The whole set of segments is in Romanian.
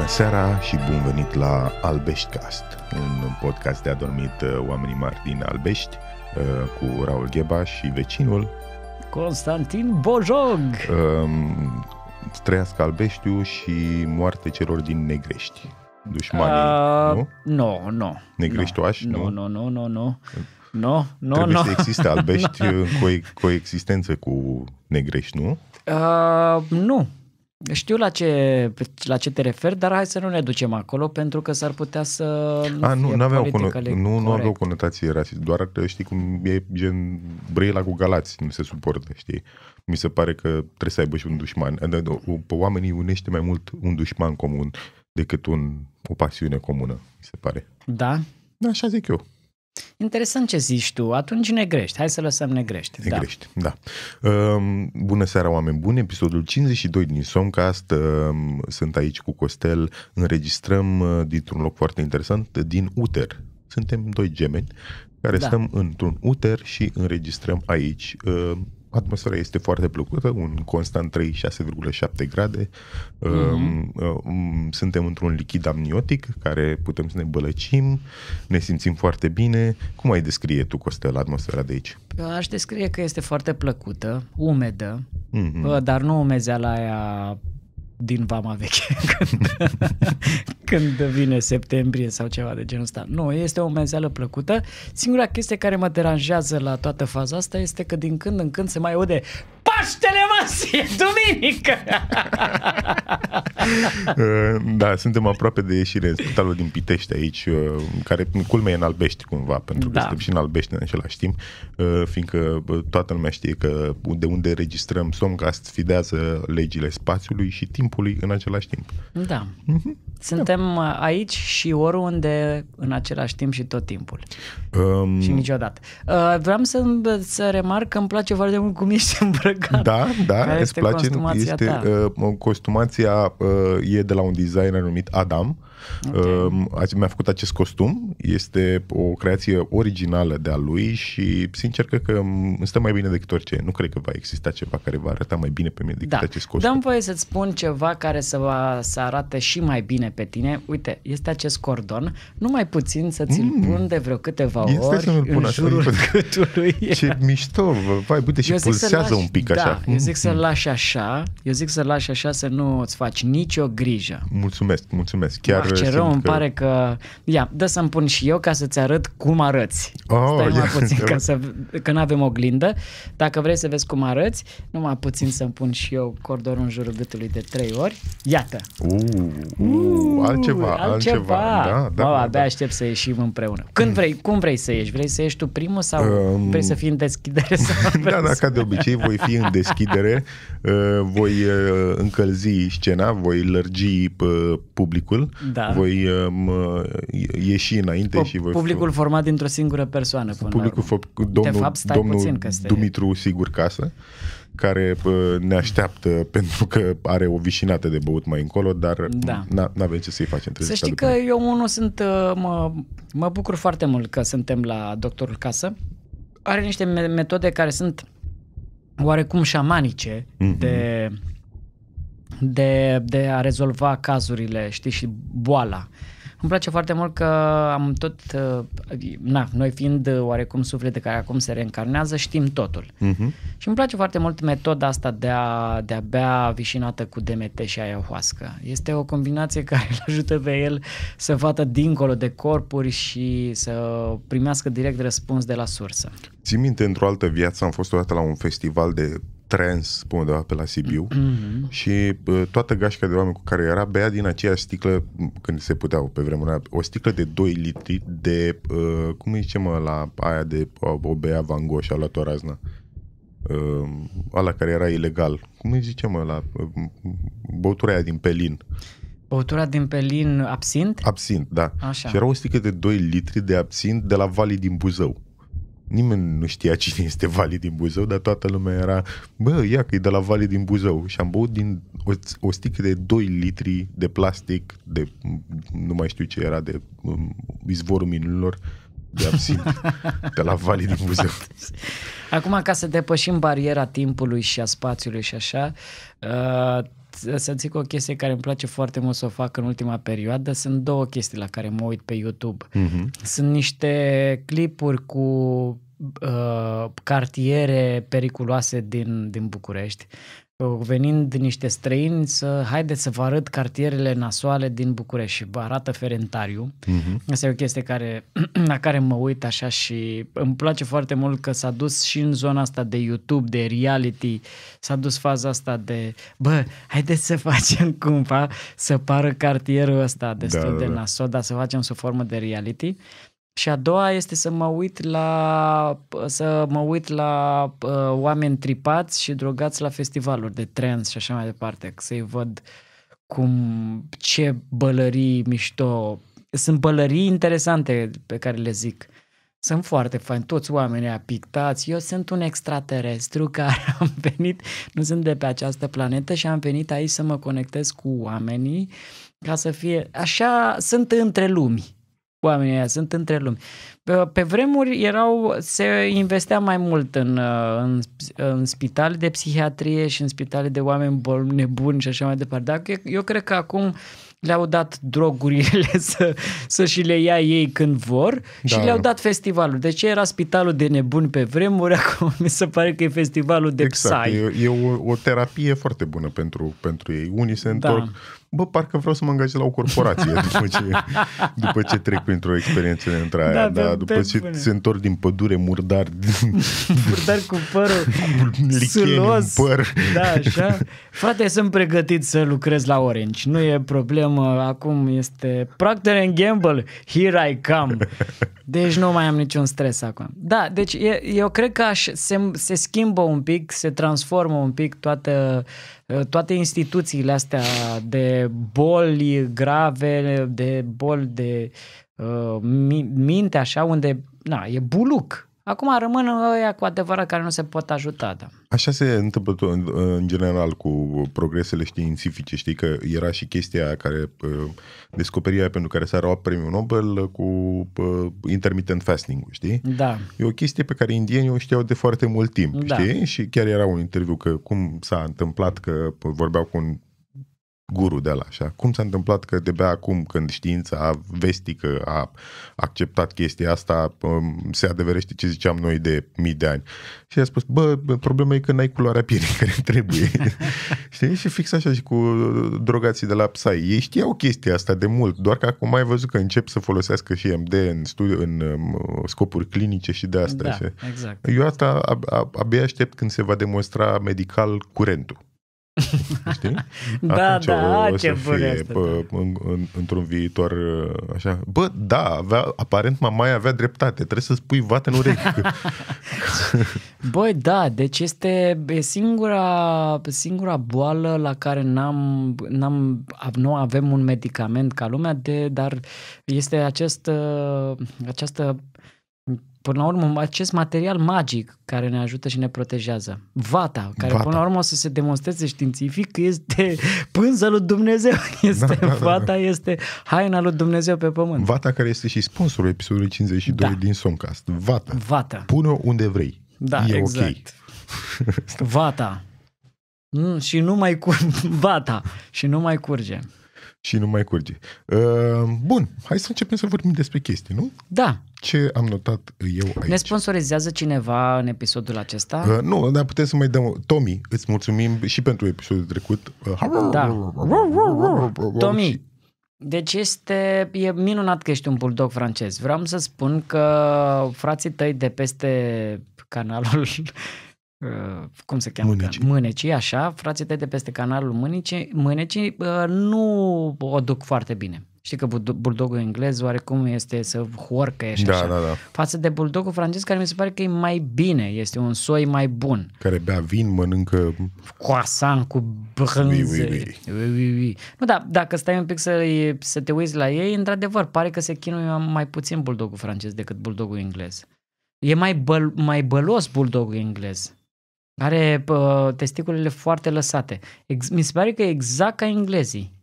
Bună seara și bun venit la Albeștcast, un podcast de adormit uh, oamenii mari din Albești uh, cu Raul Gheba și vecinul Constantin Bojog. Um, trăiască Albeștiu și moarte celor din Negrești. Dușmanii, uh, nu? Nu, no, nu. No, Negreștoași, no, nu? Nu, nu, nu, nu. Nu, nu, Trebuie no. să existe Albești în co- coexistență cu Negrești, nu? Uh, nu, știu la ce, la ce te referi, dar hai să nu ne ducem acolo pentru că s-ar putea să nu A, nu, aveau cono- nu, nu aveau conotație rasistă, doar știi cum e gen Brăila cu Galați, nu se suportă, știi? Mi se pare că trebuie să aibă și un dușman. Pe oamenii unește mai mult un dușman comun decât un, o pasiune comună, mi se pare. Da? Da, așa zic eu. Interesant ce zici tu, atunci negrești, hai să lăsăm negrești. Da. Negrești, da. da. bună seara, oameni buni, episodul 52 din Somcast, ehm, sunt aici cu Costel, înregistrăm eh, dintr-un loc foarte interesant, din Uter. Suntem doi gemeni care da. stăm într-un uter și înregistrăm aici ehm, atmosfera este foarte plăcută, un constant 36,7 grade. Mm-hmm. Suntem într-un lichid amniotic care putem să ne bălăcim, ne simțim foarte bine. Cum ai descrie tu, Costel, atmosfera de aici? Eu aș descrie că este foarte plăcută, umedă, mm-hmm. dar nu umezeala aia din vama veche când, când vine septembrie sau ceva de genul ăsta. Nu, este o mezeală plăcută. Singura chestie care mă deranjează la toată faza asta este că din când în când se mai aude Paștele masie, duminică! Uh, da, suntem aproape de ieșire în spitalul din Pitești aici, uh, care culmea e în Albești cumva, pentru că da. suntem și în Albești în același timp, uh, fiindcă toată lumea știe că de unde registrăm ca fidează legile spațiului și timpului în același timp. Da. Mm-hmm. Suntem da. Uh, aici și oriunde, în același timp și tot timpul. Um... Și niciodată. Uh, vreau să, să remarc că îmi place foarte mult cum ești îmbrăcat. Da, da, Care îți place. Costumația este, ta. Uh, costumația uh, e de la un designer numit Adam. Uh, Okay. Mi-a făcut acest costum, este o creație originală de-a lui și sincer cred că îmi stă mai bine decât orice. Nu cred că va exista ceva care va arăta mai bine pe mine decât da. acest costum. Dăm voie să-ți spun ceva care să, va, să arate și mai bine pe tine. Uite, este acest cordon, numai puțin să ți-l mm. pun de vreo câteva este ori să pun în jurul așa. gâtului. Ce mișto, vai, bute și pulsează lași, un pic da, așa. Eu zic mm. să-l mm-hmm. lași așa, eu zic să-l lași așa să nu ți faci nicio grijă. Mulțumesc, mulțumesc. Chiar Ah, ce rău, îmi că... pare că... Ia, dă să-mi pun și eu ca să-ți arăt cum arăți. Oh, Stai mai puțin, că, să... că nu avem oglindă. Dacă vrei să vezi cum arăți, numai puțin să-mi pun și eu cordorul în jurul gâtului de trei ori. Iată! Uh, uh, altceva, altceva. altceva. Da, da, Mă, da, abia da. aștept să ieșim împreună. Când vrei, cum vrei să ieși? Vrei să ieși tu primul sau um, vrei să fii în deschidere? Sau da, da, ca de obicei voi fi în deschidere, uh, voi uh, încălzi scena, voi lărgi uh, publicul. Da da. voi mă, um, ieși înainte P- și voi... Publicul format dintr-o singură persoană până Publicul la domnul, De fapt, stai domnul puțin că este... Dumitru Sigur Casă, care uh, ne așteaptă pentru că are o vișinată de băut mai încolo, dar da. nu avem ce să-i facem. Să știi că mine. eu unul sunt, uh, mă, mă bucur foarte mult că suntem la doctorul Casă. Are niște metode care sunt oarecum șamanice mm-hmm. de de, de a rezolva cazurile, știi, și boala. Îmi place foarte mult că am tot, uh, na, noi fiind oarecum suflete care acum se reîncarnează, știm totul. Uh-huh. Și îmi place foarte mult metoda asta de a, de a bea vișinată cu DMT și ayahuasca. Este o combinație care îl ajută pe el să vadă dincolo de corpuri și să primească direct răspuns de la sursă. Țin minte, într-o altă viață am fost odată la un festival de trans, spun undeva pe la Sibiu, mm-hmm. și uh, toată gașca de oameni cu care era bea din aceeași sticlă, când se puteau pe vremea o sticlă de 2 litri de, uh, cum îi zicem la aia de o, o bea Van Gogh și a luat o razna. Uh, ala care era ilegal. Cum îi zicem la uh, băutura aia din Pelin. Băutura din Pelin absint? Absint, da. Așa. Și era o sticlă de 2 litri de absint de la Vali din Buzău nimeni nu știa cine este Vali din Buzău, dar toată lumea era, bă, ia că e de la Vali din Buzău. Și am băut din o, o sticlă de 2 litri de plastic, de nu mai știu ce era, de um, izvorul minunilor, de absint, de la Vali din Buzău. Acum, ca să depășim bariera timpului și a spațiului și așa, uh, să zic o chestie care îmi place foarte mult să o fac în ultima perioadă. Sunt două chestii la care mă uit pe YouTube. Mm-hmm. Sunt niște clipuri cu uh, cartiere periculoase din, din București venind niște străini să haideți să vă arăt cartierele nasoale din București și vă arată Ferentariu. Uh-huh. Asta e o chestie care, la care mă uit așa și îmi place foarte mult că s-a dus și în zona asta de YouTube, de reality, s-a dus faza asta de bă, haideți să facem cumva să pară cartierul ăsta destul da, de da, da. nasol, dar să facem sub formă de reality. Și a doua este să mă uit la, să mă uit la uh, oameni tripați și drogați la festivaluri de trans și așa mai departe, să-i văd cum, ce bălării mișto. Sunt bălării interesante pe care le zic. Sunt foarte fain, toți oamenii pictați. Eu sunt un extraterestru care am venit, nu sunt de pe această planetă și am venit aici să mă conectez cu oamenii ca să fie... Așa sunt între lumii oamenii aia sunt între lumi. Pe, pe vremuri erau, se investea mai mult în, uh, în, în spitale de psihiatrie și în spitale de oameni bol, nebuni și așa mai departe. Dar eu, eu cred că acum le-au dat drogurile să, să și le ia ei când vor și da. le-au dat festivalul. Deci era spitalul de nebuni pe vremuri, acum mi se pare că e festivalul de exact, psai. E, e o, o terapie foarte bună pentru, pentru ei. Unii se da. întorc da bă, parcă vreau să mă angajez la o corporație după ce, după ce trec printr-o experiență între aia, da, da, după ce bune. se întorc din pădure murdar. murdar cu părul în păr. Da, da, așa. Frate, sunt pregătit să lucrez la Orange. Nu e problemă. Acum este Procter Gamble. Here I come. Deci nu mai am niciun stres acum. Da, deci eu cred că aș, se, se schimbă un pic, se transformă un pic toată uh, Ă, toate instituțiile astea de boli grave, de boli de uh, minte așa, unde na, e buluc Acum rămân ăia cu adevărat care nu se pot ajuta, da. Așa se întâmplă în, în general cu progresele științifice, știi că era și chestia aia care descoperirea pentru care s-a luat premiul Nobel cu intermittent fasting știi? Da. E o chestie pe care indienii o știau de foarte mult timp, da. știi? Și chiar era un interviu că cum s-a întâmplat că vorbeau cu un guru de la așa. Cum s-a întâmplat că de bea acum, când știința vestică a acceptat chestia asta, um, se adeverește ce ziceam noi de mii de ani? Și a spus, bă, problema e că n-ai culoarea pielii care trebuie. Știi? Și fix așa și cu drogații de la Psai. Ei știau chestia asta de mult, doar că acum ai văzut că încep să folosească și MD în, studiu, în um, scopuri clinice și de asta. Da, exact. Eu asta abia aștept când se va demonstra medical curentul. Știi? da, Atunci da, o, ce să fie, asta, da. în, în, într-un viitor uh, așa. Bă, da, avea, aparent mai avea dreptate, trebuie să spui vate în urechi. Băi, da, deci este singura, singura boală la care n-am, n-am, nu avem un medicament ca lumea, de, dar este acest, uh, această până la urmă, acest material magic care ne ajută și ne protejează. Vata, care vata. până la urmă o să se demonstreze științific că este pânza lui Dumnezeu. Da, este da, da, vata, da, Vata este haina lui Dumnezeu pe pământ. Vata care este și sponsorul episodului 52 da. din Soncast. Vata. Vata. Pune-o unde vrei. Da, e exact. ok. vata. Mm, și nu mai cur- vata. Și nu mai curge și nu mai curge. Uh, bun, hai să începem să vorbim despre chestii, nu? Da. Ce am notat eu aici? Ne sponsorizează cineva în episodul acesta? Uh, nu, dar putem să mai dăm... Tomi, îți mulțumim și pentru episodul trecut. Uh, da. Tomi, deci este, e minunat că ești un bulldog francez. Vreau să spun că frații tăi de peste canalul Uh, cum se cheamă? Mâneci. Mânecii, așa, frații tăi de peste canalul mânecii, mânecii uh, nu o duc foarte bine. Știi că buldogul englez oarecum este să horcă și da, așa. Da, da. Față de buldogul francez care mi se pare că e mai bine, este un soi mai bun. Care bea vin, mănâncă... Croissant cu brânză. Oui, oui, oui. Nu, da, dacă stai un pic să, să te uiți la ei, într-adevăr, pare că se chinuie mai puțin buldogul francez decât buldogul englez. E mai, băl, mai bălos buldogul englez. Are uh, testiculele foarte lăsate. Ex- mi se pare că e exact ca englezii.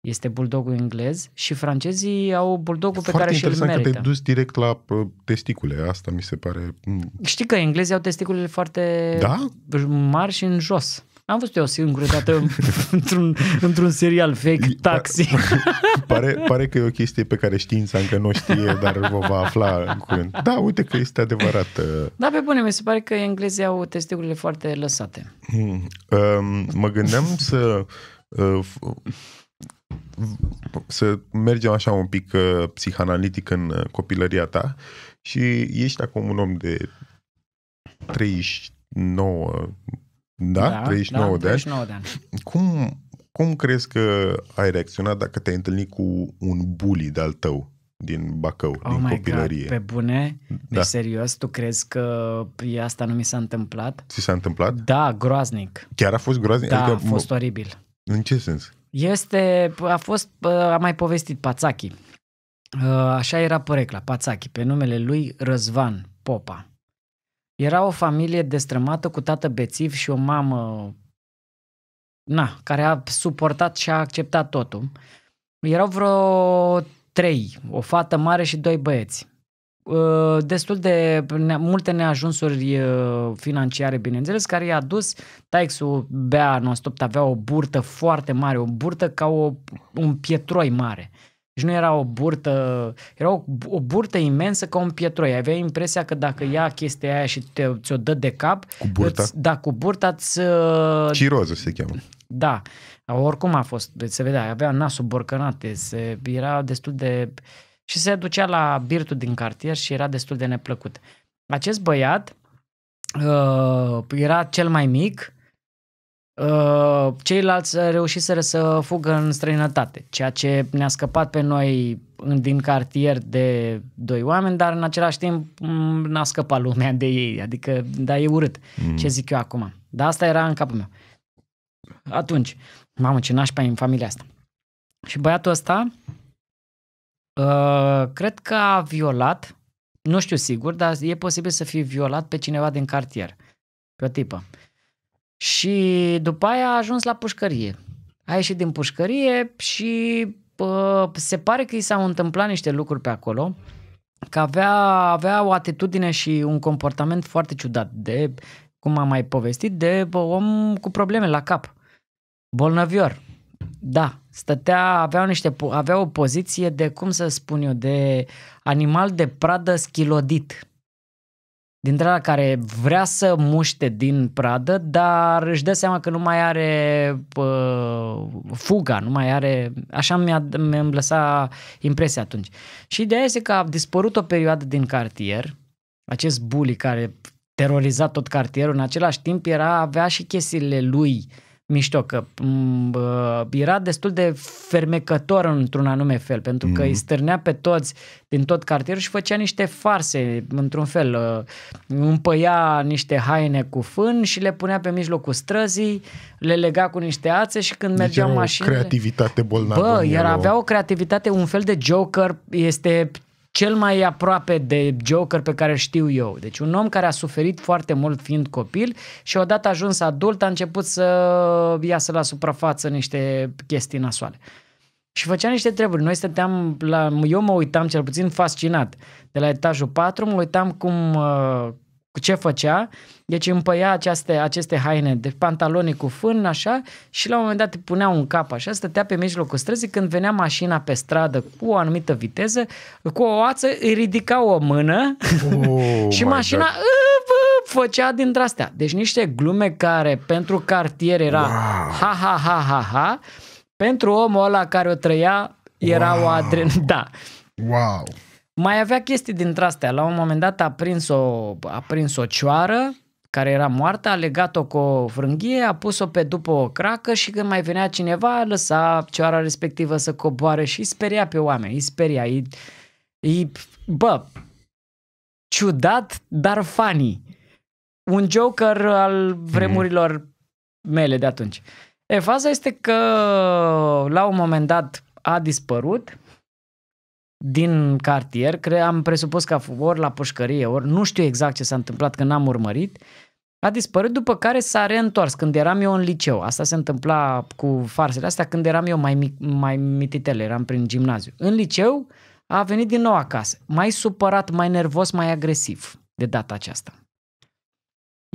Este buldogul englez și francezii au buldogul pe care și-l merită. Foarte interesant că te duci dus direct la uh, testicule. Asta mi se pare... Mm. Știi că englezii au testiculele foarte da? mari și în jos. Am văzut eu o singură dată într-un, într-un serial fake, Taxi. pare, pare că e o chestie pe care știința încă nu știe, dar vă va afla în curând. Da, uite că este adevărat. Uh. Da, pe bune, mi se pare că englezii au testicurile foarte lăsate. Hmm. Um, mă gândeam să... Uh, să mergem așa un pic uh, psihanalitic în uh, copilăria ta și ești acum un om de 39 da? da 39, da, de, 39 ani. de ani. Cum, cum crezi că ai reacționat dacă te-ai întâlnit cu un bully de-al tău din Bacău, oh din my copilărie? God, pe bune? Da. Deci serios, tu crezi că asta nu mi s-a întâmplat? Ți s-a întâmplat? Da, groaznic. Chiar a fost groaznic? Da, adică, a fost oribil. În ce sens? Este, a fost, a mai povestit Pațachi. Uh, așa era părecla, Pațachi, pe numele lui Răzvan Popa. Era o familie destrămată cu tată bețiv și o mamă na, care a suportat și a acceptat totul. Erau vreo trei, o fată mare și doi băieți. Ă, destul de multe neajunsuri ă, financiare, bineînțeles, care i-a dus. Taixul bea non-stop, avea o burtă foarte mare, o burtă ca o, un pietroi mare. Uh, deci nu era o burtă, era o, o burtă imensă ca un pietroi. Aveai impresia că dacă ia chestia aia și te, ți-o dă de cap... Cu burta? Îți, da, cu burta îți... Uh, Ciroză se cheamă. Da. Oricum a fost, se vedea, avea nasul borcănat, se, era destul de... Și se ducea la birtul din cartier și era destul de neplăcut. Acest băiat uh, era cel mai mic, Uh, ceilalți reușiseră să fugă în străinătate, ceea ce ne-a scăpat pe noi din cartier de doi oameni, dar în același timp mm, n-a scăpat lumea de ei, adică, da, e urât mm. ce zic eu acum. Dar asta era în capul meu. Atunci, mamă, ce nașpa în familia asta. Și băiatul ăsta, uh, cred că a violat, nu știu sigur, dar e posibil să fie violat pe cineva din cartier, pe o tipă. Uh, și după aia a ajuns la pușcărie. A ieșit din pușcărie și pă, se pare că i s-au întâmplat niște lucruri pe acolo, că avea, avea o atitudine și un comportament foarte ciudat, de, cum am mai povestit, de om cu probleme la cap, bolnăvior. Da, stătea, avea, niște, avea o poziție de, cum să spun eu, de animal de pradă schilodit dintre la care vrea să muște din pradă, dar își dă seama că nu mai are uh, fuga, nu mai are... Așa mi-a, mi-a lăsat impresia atunci. Și ideea este că a dispărut o perioadă din cartier, acest bully care teroriza tot cartierul, în același timp era, avea și chestiile lui uh, mișto, că mm, era destul de fermecător într-un anume fel, pentru că mm. îi mhm. stârnea pe toți din tot cartierul și făcea niște farse, într-un fel, ă, împăia niște haine cu fân și le punea pe mijlocul străzii, le lega cu niște ațe și când mergea mergeau mașinile... creativitate bolnavă. Bă, iar avea o creativitate, un fel de Joker, este cel mai aproape de Joker pe care știu eu. Deci un om care a suferit foarte mult fiind copil și odată ajuns adult a început să iasă la suprafață niște chestii nasoale. Și făcea niște treburi. Noi stăteam la... Eu mă uitam, cel puțin fascinat, de la etajul 4, mă uitam cum, uh, cu ce făcea, deci împăia aceste, aceste haine de pantaloni cu fân, așa, și la un moment dat îi punea un cap așa, stătea pe mijlocul străzii, când venea mașina pe stradă cu o anumită viteză, cu o oață îi ridica o mână oh, și mașina făcea dintre astea. Deci niște glume care pentru cartier era wow. ha ha ha ha ha, pentru omul ăla care o trăia era wow. o adren... Da. Wow! mai avea chestii dintre astea. La un moment dat a prins o, a prins o cioară care era moartă, a legat-o cu o frânghie, a pus-o pe după o cracă și când mai venea cineva, lăsa cioara respectivă să coboare și îi speria pe oameni, îi speria, îi, îi bă, ciudat, dar funny. Un joker al vremurilor mele de atunci. E, faza este că la un moment dat a dispărut, din cartier, cred, am presupus că ori la pușcărie, ori nu știu exact ce s-a întâmplat, că n-am urmărit, a dispărut, după care s-a reîntors când eram eu în liceu. Asta se întâmpla cu farsele astea când eram eu mai, mic, mai mititele, eram prin gimnaziu. În liceu a venit din nou acasă, mai supărat, mai nervos, mai agresiv de data aceasta.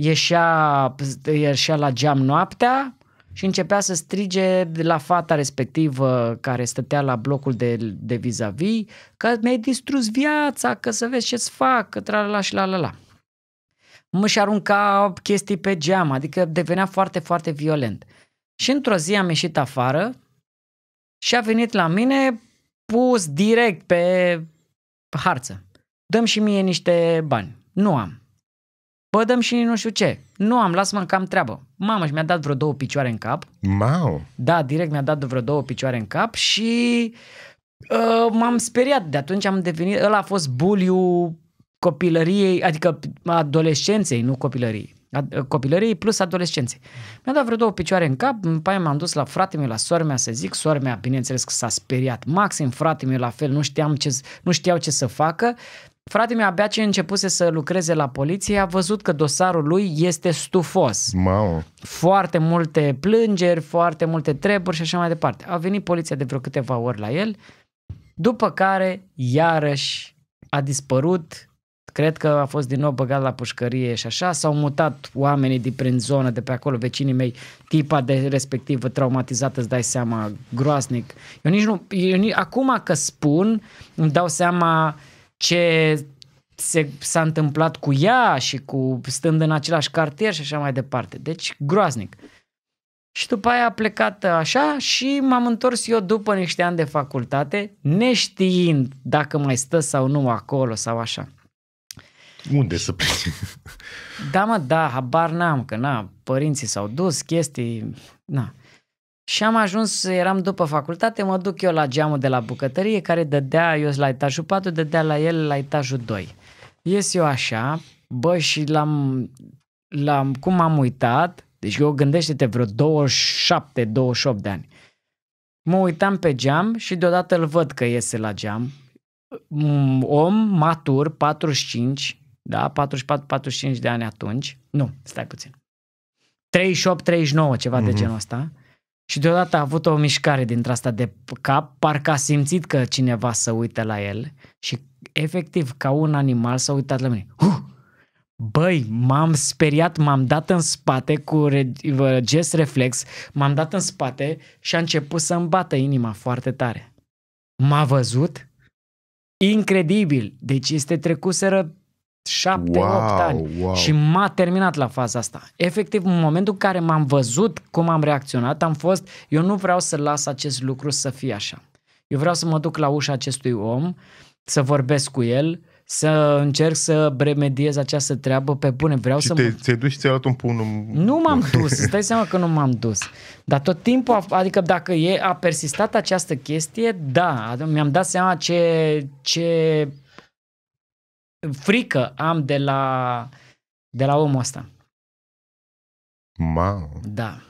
Ieșea, ieșea la geam noaptea, și începea să strige la fata respectivă care stătea la blocul de, de vis-a-vis că mi-ai distrus viața, că să vezi ce-ți fac, că tra-la-la și la-la-la. Mă-și arunca chestii pe geam, adică devenea foarte, foarte violent. Și într-o zi am ieșit afară și a venit la mine pus direct pe harță. Dăm și mie niște bani. Nu am. Bă, și nu știu ce. Nu am, las mă că am treabă. Mamă, și mi-a dat vreo două picioare în cap. Mau. Da, direct mi-a dat vreo două picioare în cap și uh, m-am speriat. De atunci am devenit, ăla a fost buliu copilăriei, adică adolescenței, nu copilăriei. Ad- uh, copilăriei plus adolescenței. Mi-a dat vreo două picioare în cap, după m-am dus la frate meu, la soare mea să zic, soare mea, bineînțeles că s-a speriat maxim, frate meu la fel, nu, știam ce, nu știau ce să facă, mi meu abia ce începuse să lucreze la poliție a văzut că dosarul lui este stufos. Wow. Foarte multe plângeri, foarte multe treburi și așa mai departe. A venit poliția de vreo câteva ori la el, după care iarăși a dispărut, cred că a fost din nou băgat la pușcărie și așa, s-au mutat oamenii din prin zonă, de pe acolo, vecinii mei, tipa de respectivă traumatizată, îți dai seama, groaznic. Eu nici nu, eu nici, acum că spun, îmi dau seama ce se, s-a întâmplat cu ea și cu stând în același cartier și așa mai departe. Deci groaznic. Și după aia a plecat așa și m-am întors eu după niște ani de facultate, neștiind dacă mai stă sau nu acolo sau așa. Unde să pleci? Da, mă, da, habar n-am, că na, părinții s-au dus, chestii, na. Și am ajuns, eram după facultate, mă duc eu la geamul de la bucătărie care dădea, eu la etajul 4, dădea la el la etajul 2. Ies eu așa, bă, și l-am, l-am cum am uitat, deci eu gândește-te vreo 27, 28 de ani. Mă uitam pe geam și deodată îl văd că iese la geam. Un mm, om matur, 45, da, 44-45 de ani atunci. Nu, stai puțin. 38-39, ceva mm-hmm. de mhm. genul ăsta și deodată a avut o mișcare dintre asta de cap, parcă a simțit că cineva să uite la el și efectiv ca un animal s-a uitat la mine. Uh! Băi, m-am speriat, m-am dat în spate cu gest reflex, m-am dat în spate și a început să-mi bată inima foarte tare. M-a văzut? Incredibil! Deci este trecuseră 7-8 wow, ani. Wow. Și m-a terminat la faza asta. Efectiv, în momentul în care m-am văzut cum am reacționat, am fost, eu nu vreau să las acest lucru să fie așa. Eu vreau să mă duc la ușa acestui om, să vorbesc cu el, să încerc să remediez această treabă pe bune. Vreau și să te, mă... te duci și ți-ai luat un pun Un... Nu m-am dus, stai seama că nu m-am dus. Dar tot timpul, a, adică dacă e, a persistat această chestie, da, mi-am dat seama ce, ce frică am de la, de la omul ăsta. Mamă! Da.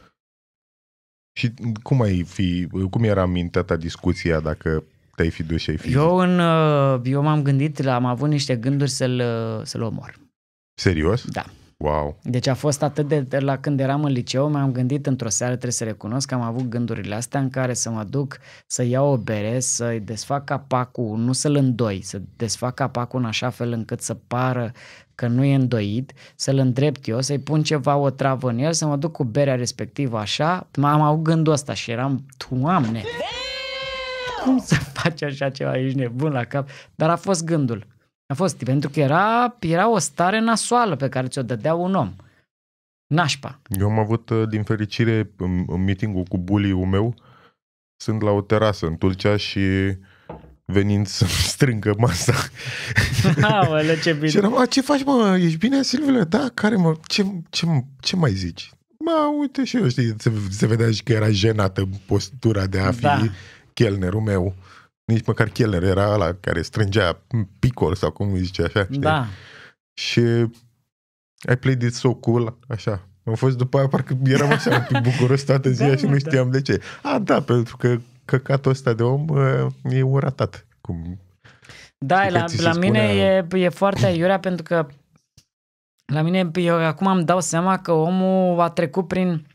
Și cum ai fi, cum era mintea ta discuția dacă te-ai fi dus și ai fi? Eu, în, uh, eu m-am gândit, am avut niște gânduri să-l, să-l omor. Serios? Da. Wow. Deci a fost atât de, de la când eram în liceu, m am gândit într-o seară, trebuie să recunosc că am avut gândurile astea în care să mă duc să iau o bere, să-i desfac capacul, nu să-l îndoi, să desfac capacul în așa fel încât să pară că nu e îndoit, să-l îndrept eu, să-i pun ceva, o travă în el, să mă duc cu berea respectivă așa. Am avut gândul ăsta și eram, doamne, cum să faci așa ceva, ești nebun la cap. Dar a fost gândul. A fost, pentru că era, era o stare nasoală pe care ți-o dădea un om. Nașpa. Eu am avut, uh, din fericire, în um, um, meeting cu bully meu, sunt la o terasă în Tulcea și venind să strângă masa. Aoleu, ce bine. și eram, a, ce faci, mă? Ești bine, Silvile? Da, care mă? Ce, ce, ce mai zici? Mă, uite și eu, știi, se, se vedea și că era jenată postura de a da. fi da. chelnerul meu nici măcar Keller era ăla care strângea picol sau cum îi zice așa, știi? Da. Și ai played it so cool, așa. Am fost după aia, parcă eram așa un pic bucuros toată da, ziua da, și nu da. știam da. de ce. A, da, pentru că căcatul ăsta de om ă, e un ratat, cum da, la, la mine e, e foarte aiurea pentru că la mine, eu acum îmi dau seama că omul a trecut prin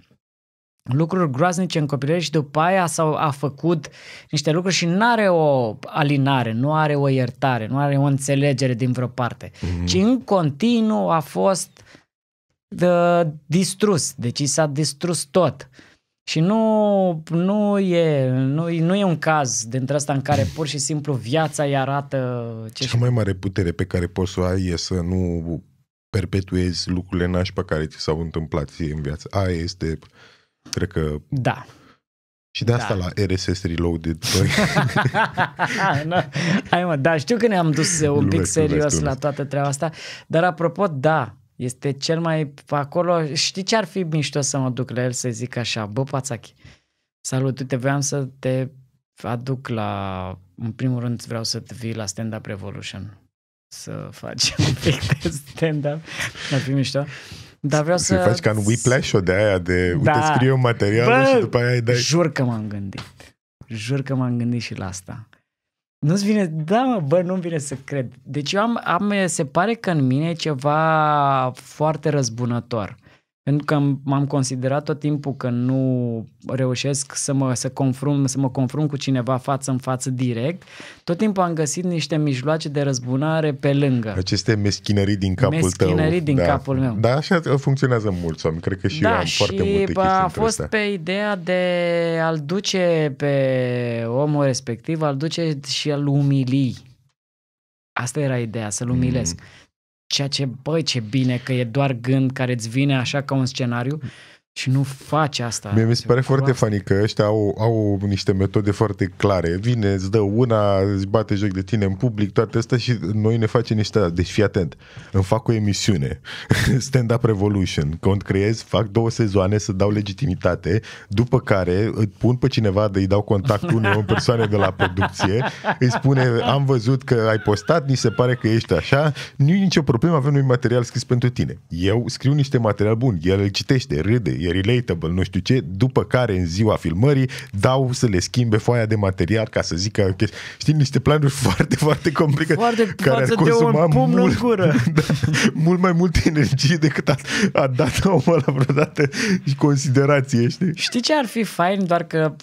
lucruri groaznice în copilărie și după aia s-au, a făcut niște lucruri și nu are o alinare, nu are o iertare, nu are o înțelegere din vreo parte, mm-hmm. ci în continuu a fost de, ă, distrus, deci s-a distrus tot. Și nu, nu, e, nu, nu e un caz dintre ăsta în care pur și simplu viața îi arată... Ce Cea mai mare putere pe care poți să o ai e să nu perpetuezi lucrurile nașpa care ți s-au întâmplat ție în viață. Aia este Cred că... Da. Și de da. asta da. la RSS Reloaded. no, hai mă, da, știu că ne-am dus un pic lumesc, serios lumea. la toată treaba asta, dar apropo, da, este cel mai acolo, știi ce ar fi mișto să mă duc la el să zic așa, bă, Pațachi, salut, uite, voiam să te aduc la, în primul rând vreau să te vii la Stand Up Revolution să faci un pic de stand-up, ar fi mișto. Dar vreau să... faci ca un Whiplash-o de aia de, da. uite, un material Bă, și după aia dai... Jur că m-am gândit. Jur că m-am gândit și la asta. Nu-ți vine, da, mă, bă, nu-mi vine să cred. Deci eu am, am, se pare că în mine e ceva foarte răzbunător. Pentru că m-am considerat tot timpul că nu reușesc să mă, să confrunt, să mă confrunt cu cineva față în față direct, tot timpul am găsit niște mijloace de răzbunare pe lângă. Aceste meschinării din capul meschinării tău. Meschinării din da. capul meu. Da, așa funcționează mulți oameni. Cred că și da, eu am și foarte multe și a fost pe ideea de a-l duce pe omul respectiv, a-l duce și a-l umili. Asta era ideea, să-l mm. umilesc. Mm. Ceea ce, băi, ce bine că e doar gând care îți vine așa ca un scenariu și nu faci asta. Mie mi se pare foarte asta. funny că ăștia au, au niște metode foarte clare. Vine, îți dă una, îți bate joc de tine în public, toate astea și noi ne facem niște... Deci fii atent, îmi fac o emisiune, Stand Up Revolution, când creez, fac două sezoane să dau legitimitate, după care îi pun pe cineva, de îi dau contact unei o persoană de la producție, îi spune, am văzut că ai postat, ni se pare că ești așa, nu e nicio problemă, avem un material scris pentru tine. Eu scriu niște material bun, el îl citește, râde, e relatable, nu știu ce, după care în ziua filmării dau să le schimbe foaia de material ca să zică, știi, niște planuri foarte, foarte complicate foarte care ar consuma mult, gură. Da, mult mai multă energie decât a, a dat omul la vreodată și considerație, știi? Știi ce ar fi fain, doar că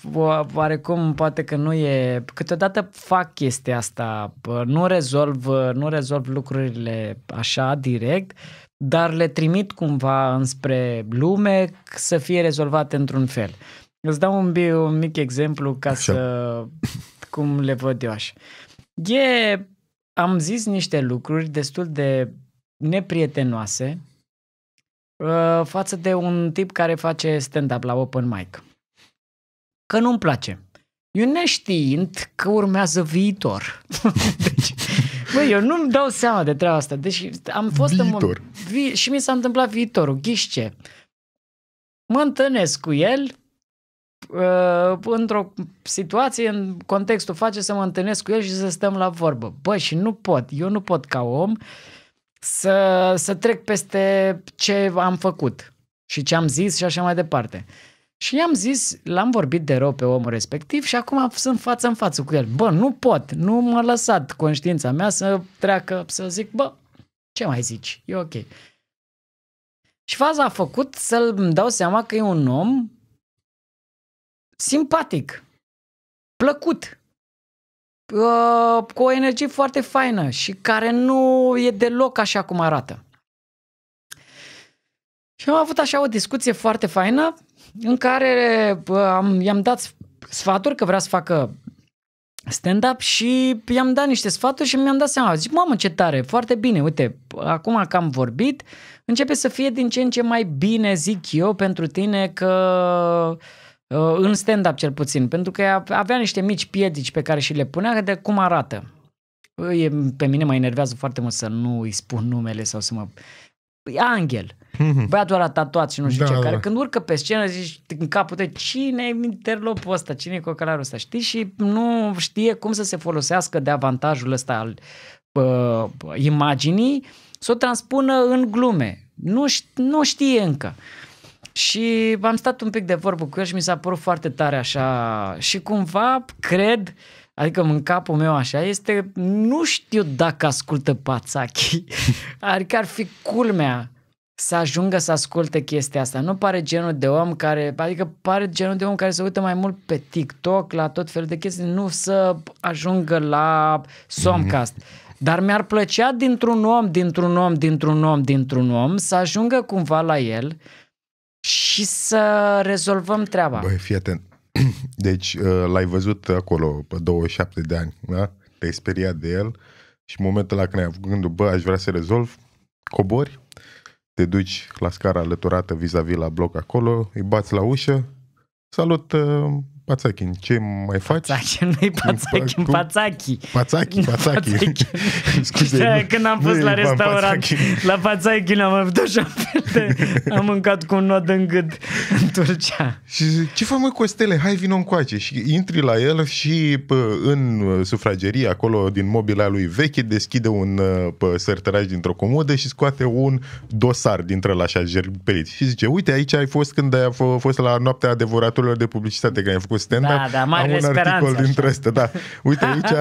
oarecum poate că nu e, câteodată fac chestia asta, nu rezolv, nu rezolv lucrurile așa direct, dar le trimit cumva înspre lume să fie rezolvate într-un fel. Îți dau un, un mic exemplu ca așa. să... cum le văd eu așa. E, am zis niște lucruri destul de neprietenoase uh, față de un tip care face stand-up la open mic. Că nu-mi place. Eu neștiind că urmează viitor. deci, Băi, eu nu-mi dau seama de treaba asta. Deci am fost Viitor. în... Vi... Și mi s-a întâmplat viitorul, Ghișce. Mă întâlnesc cu el uh, într-o situație, în contextul face să mă întâlnesc cu el și să stăm la vorbă. Bă, și nu pot, eu nu pot ca om să, să trec peste ce am făcut și ce am zis și așa mai departe. Și i-am zis, l-am vorbit de rău pe omul respectiv și acum sunt față în față cu el. Bă, nu pot, nu m-a lăsat conștiința mea să treacă, să zic, bă, ce mai zici, e ok. Și faza a făcut să-l dau seama că e un om simpatic, plăcut, uh, cu o energie foarte faină și care nu e deloc așa cum arată. Și am avut așa o discuție foarte faină în care am, i-am dat sfaturi că vrea să facă stand-up și i-am dat niște sfaturi și mi-am dat seama. Zic, mamă, ce tare, foarte bine, uite, acum că am vorbit, începe să fie din ce în ce mai bine, zic eu, pentru tine că ă, în stand-up cel puțin, pentru că avea niște mici piedici pe care și le punea de cum arată. Păi, pe mine mă enervează foarte mult să nu îi spun numele sau să mă e păi, angel. Mhm. Băiatul ăla tatuat și nu știu da, ce, da. care când urcă pe scenă zici în capul de cine e interlopul ăsta, cine e cocalarul ăsta, știi? Și nu știe cum să se folosească de avantajul ăsta al uh, imaginii să o transpună în glume. Nu, nu știe încă. Și am stat un pic de vorbă cu el și mi s-a părut foarte tare așa și cumva cred uh, Adică în capul meu așa este, nu știu dacă ascultă Pațachi. adică ar fi culmea să ajungă să asculte chestia asta. Nu pare genul de om care, adică pare genul de om care se uită mai mult pe TikTok, la tot felul de chestii, nu să ajungă la Somcast. Mm-hmm. Dar mi-ar plăcea dintr-un om, dintr-un om, dintr-un om, dintr-un om să ajungă cumva la el și să rezolvăm treaba. Băi, fii atent, Deci uh, l-ai văzut acolo pe 27 de ani, da? Te-ai speriat de el și în momentul la când ai avut gândul, bă, aș vrea să rezolv, cobori, te duci la scara alăturată vis-a-vis la bloc acolo, îi bați la ușă, salut, uh, Pațachin. Ce mai faci? Pațachin, nu-i Pațachin, Pațachi. Pațachi, Pațachi. Scuze. Când am fost la restaurant, la Pațachin am avut așa fel de... Am mâncat cu un nod în gât în Turcia. Și zic, ce fă mă, Costele? Hai, vină încoace. Și intri la el și pă, în uh, sufragerie, acolo din mobila lui veche, deschide un uh, pă, sărtăraș dintr-o comodă și scoate un dosar dintre la așa jerpelit. Și zice, uite, aici ai fost când ai fost la noaptea devoratorilor de publicitate, care ai făcut cu stand-up, da, da, mai am un articol din ăsta, da. Uite aici,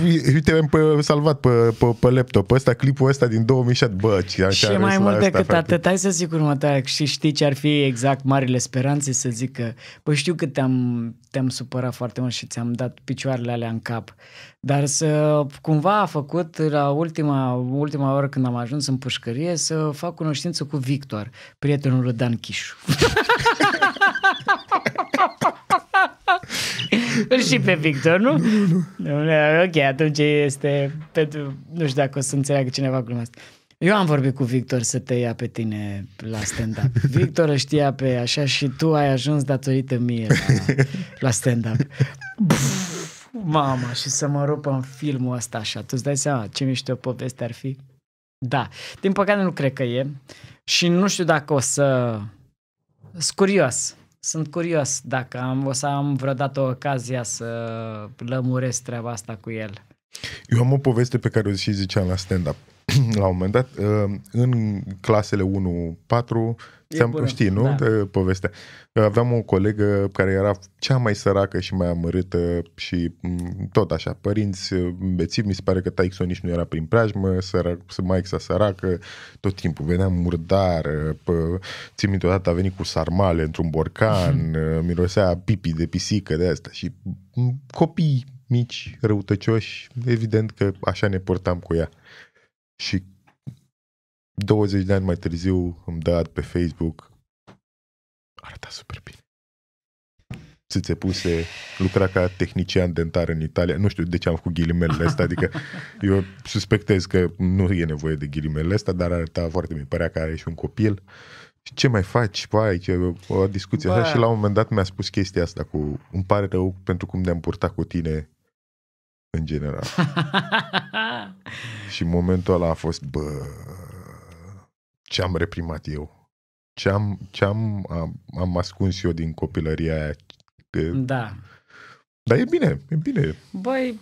uite, am salvat pe, pe, pe laptop ăsta, clipul ăsta din 2007, bă, ce Și mai mult decât asta, atât, hai să zic următoarea, și știi ce ar fi exact marile speranțe să zic că, bă, știu că te-am, te-am supărat foarte mult și ți-am dat picioarele alea în cap, dar să cumva a făcut la ultima, ultima oră când am ajuns în pușcărie să fac cunoștință cu Victor, prietenul lui Dan Chișu. și pe Victor, nu? nu, nu. Ok, atunci este... Pentru, nu știu dacă o să înțeleagă cineva gluma asta. Eu am vorbit cu Victor să te ia pe tine la stand-up. Victor îl știa pe așa și tu ai ajuns datorită mie la, la stand-up. Pff mama, și să mă rupă în filmul ăsta așa. Tu îți dai seama ce mișto poveste ar fi? Da. Din păcate nu cred că e. Și nu știu dacă o să... Sunt curios. Sunt curios dacă am, o să am vreodată ocazia să lămuresc treaba asta cu el. Eu am o poveste pe care o și ziceam la stand-up. la un moment dat, uh, în clasele 1-4, ți-am, știi, nu? Da. povestea. Aveam o colegă care era cea mai săracă și mai amărâtă și mm, tot așa, părinți uh, bețivi, mi se pare că taixul nici nu era prin preajmă, sărac, mai exa săracă, tot timpul venea murdar, uh, pă, țin minte odată a venit cu sarmale într-un borcan, mhm. mirosea pipi de pisică de asta și mm, copii mici, răutăcioși, evident că așa ne purtam cu ea și 20 de ani mai târziu îmi dat pe Facebook. Arăta super bine. Țâțe puse, lucra ca tehnician dentar în Italia. Nu știu de ce am făcut ghilimelele astea, adică eu suspectez că nu e nevoie de ghilimele astea, dar arăta foarte bine. Părea că are și un copil. Și ce mai faci? Pai, ce, o discuție Bă. așa și la un moment dat mi-a spus chestia asta cu îmi pare rău pentru cum ne-am purtat cu tine în general. Și momentul ăla a fost, bă, ce am reprimat eu? Ce am, ce am, am, am ascuns eu din copilăria aia? Că... Da. Dar e bine, e bine. Băi,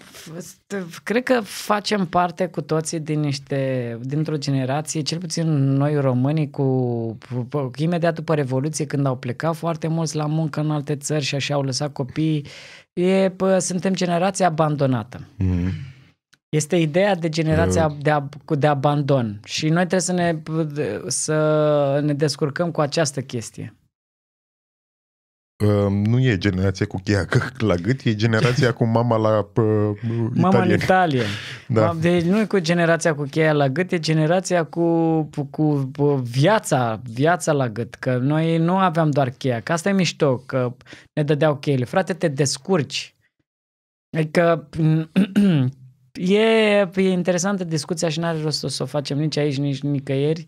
cred că facem parte cu toții din niște, dintr-o generație, cel puțin noi românii, cu, cu imediat după Revoluție, când au plecat foarte mulți la muncă în alte țări și așa au lăsat copii, e, pă, suntem generația abandonată. Mm-hmm este ideea de generația de, ab- de abandon și noi trebuie să ne, să ne descurcăm cu această chestie. Uh, nu e generația cu cheia la gât, e generația cu mama la uh, Italia. Mama în Italia. Da. Deci nu e cu generația cu cheia la gât, e generația cu, cu, cu viața, viața la gât. Că noi nu aveam doar cheia, că asta e mișto, că ne dădeau cheile. Frate, te descurci. Adică E, e interesantă discuția și n-are rost să o facem nici aici, nici nicăieri,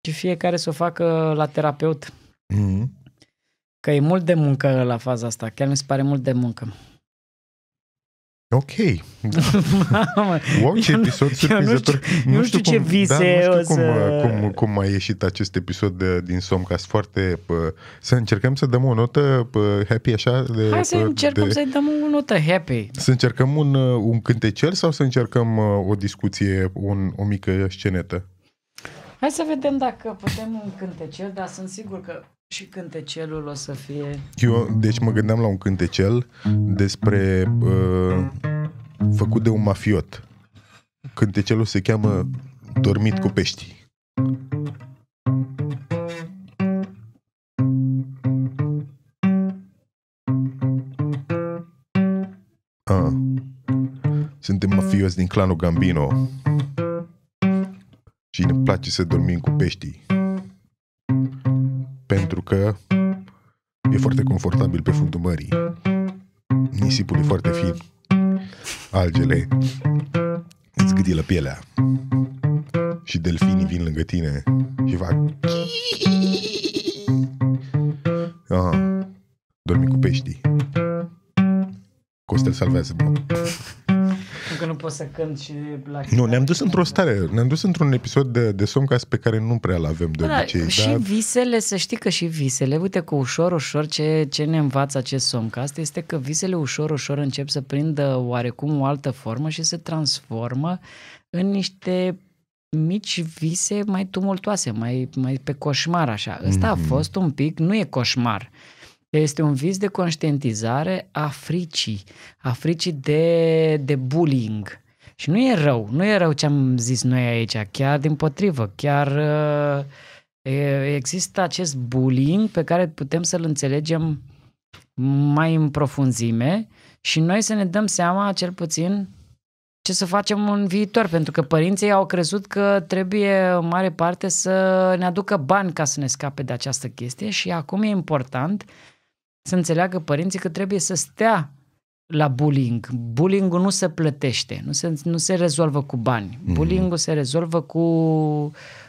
ci fiecare să o facă la terapeut. Mm-hmm. Că e mult de muncă la faza asta, chiar mi se pare mult de muncă. Ok. wow, ce episod surprinzător. Nu, nu, nu știu, ce cum, vise da, nu știu cum, să... Uh, cum, cum a ieșit acest episod de, din ca Foarte... Pă, uh, să încercăm să dăm o notă pă, uh, happy așa? De, Hai să pă, încercăm de... să-i dăm o notă happy. Să încercăm un, un cântecel sau să încercăm o discuție, un, o mică scenetă? Hai să vedem dacă putem un cântecel, dar sunt sigur că și cântecelul o să fie... Eu, deci mă gândeam la un cântecel despre... Uh, făcut de un mafiot. Cântecelul se cheamă Dormit cu peștii. Ah. Suntem mafioți din clanul Gambino și ne place să dormim cu peștii pentru că e foarte confortabil pe fundul mării. Nisipul e foarte fin. Algele îți gâdilă pielea. Și delfinii vin lângă tine și fac... Aha. Dormi cu peștii. Costel salvează. Bă că nu pot să cânt și la Nu, ne-am dus într-o stare, ne-am dus într-un episod de, de ca pe care nu prea l-avem de da, obicei. Și dar... visele, să știi că și visele, uite cu ușor, ușor ce, ce ne învață acest asta este că visele ușor, ușor încep să prindă oarecum o altă formă și se transformă în niște mici vise mai tumultoase, mai, mai pe coșmar așa. Ăsta mm-hmm. a mhm. fost un pic, nu e coșmar, este un vis de conștientizare a fricii, a fricii de, de bullying. Și nu e rău, nu e rău ce am zis noi aici, chiar din potrivă, chiar uh, există acest bullying pe care putem să-l înțelegem mai în profunzime și noi să ne dăm seama, cel puțin, ce să facem în viitor, pentru că părinții au crezut că trebuie în mare parte să ne aducă bani ca să ne scape de această chestie și acum e important să înțeleagă părinții că trebuie să stea la bullying. Bullying-ul nu se plătește, nu se, nu se rezolvă cu bani. Mm-hmm. Bullying-ul se rezolvă cu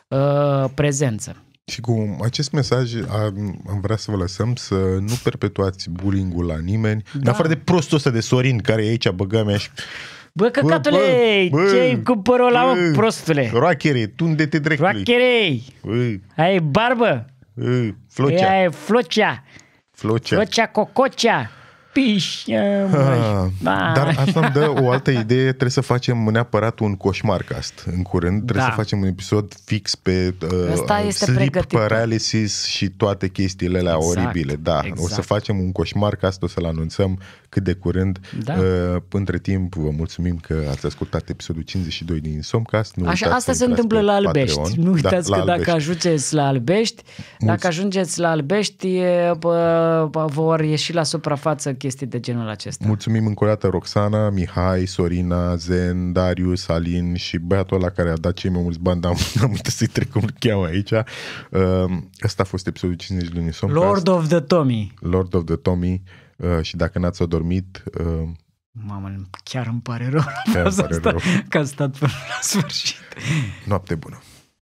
uh, prezență. Și cu acest mesaj am, am vrea să vă lăsăm să nu perpetuați bullying-ul la nimeni, da. în afară de prostul ăsta de Sorin care e aici, băga mea și... Bă, căcatule, ce cu părul ăla, prostule? Roachere, tu unde te dracului? Roachere, ai barbă? Bă, flocea. Aia e flocea. Flocha. Flocha cococha. pișnă, da. Ah, dar asta îmi dă o altă idee, trebuie să facem neapărat un coșmar cast în curând, trebuie da. să facem un episod fix pe uh, este sleep pregătit. paralysis și toate chestiile alea exact, oribile. Da, exact. o să exact. facem un coșmar cast. o să-l anunțăm cât de curând. Da. Uh, între timp, vă mulțumim că ați ascultat episodul 52 din Somcast. Nu Așa, asta se întâmplă la Albești. Patreon. Nu da, uitați da, că Albești. dacă ajungeți la Albești, Mulț... dacă ajungeți la Albești, bă, bă, vor ieși la suprafață chestii de genul acesta. Mulțumim încă o dată Roxana, Mihai, Sorina, Zen, Darius, Alin și băiatul ăla care a dat cei mai mulți bani, dar am uitat să-i trec cum cheamă aici. asta um, a fost episodul 50 din Unison. Lord of the Tommy. Lord of the Tommy. Uh, și dacă n-ați adormit, uh, Mamă, chiar îmi pare rău. Chiar îmi pare rău. Că a stat până la sfârșit. Noapte bună.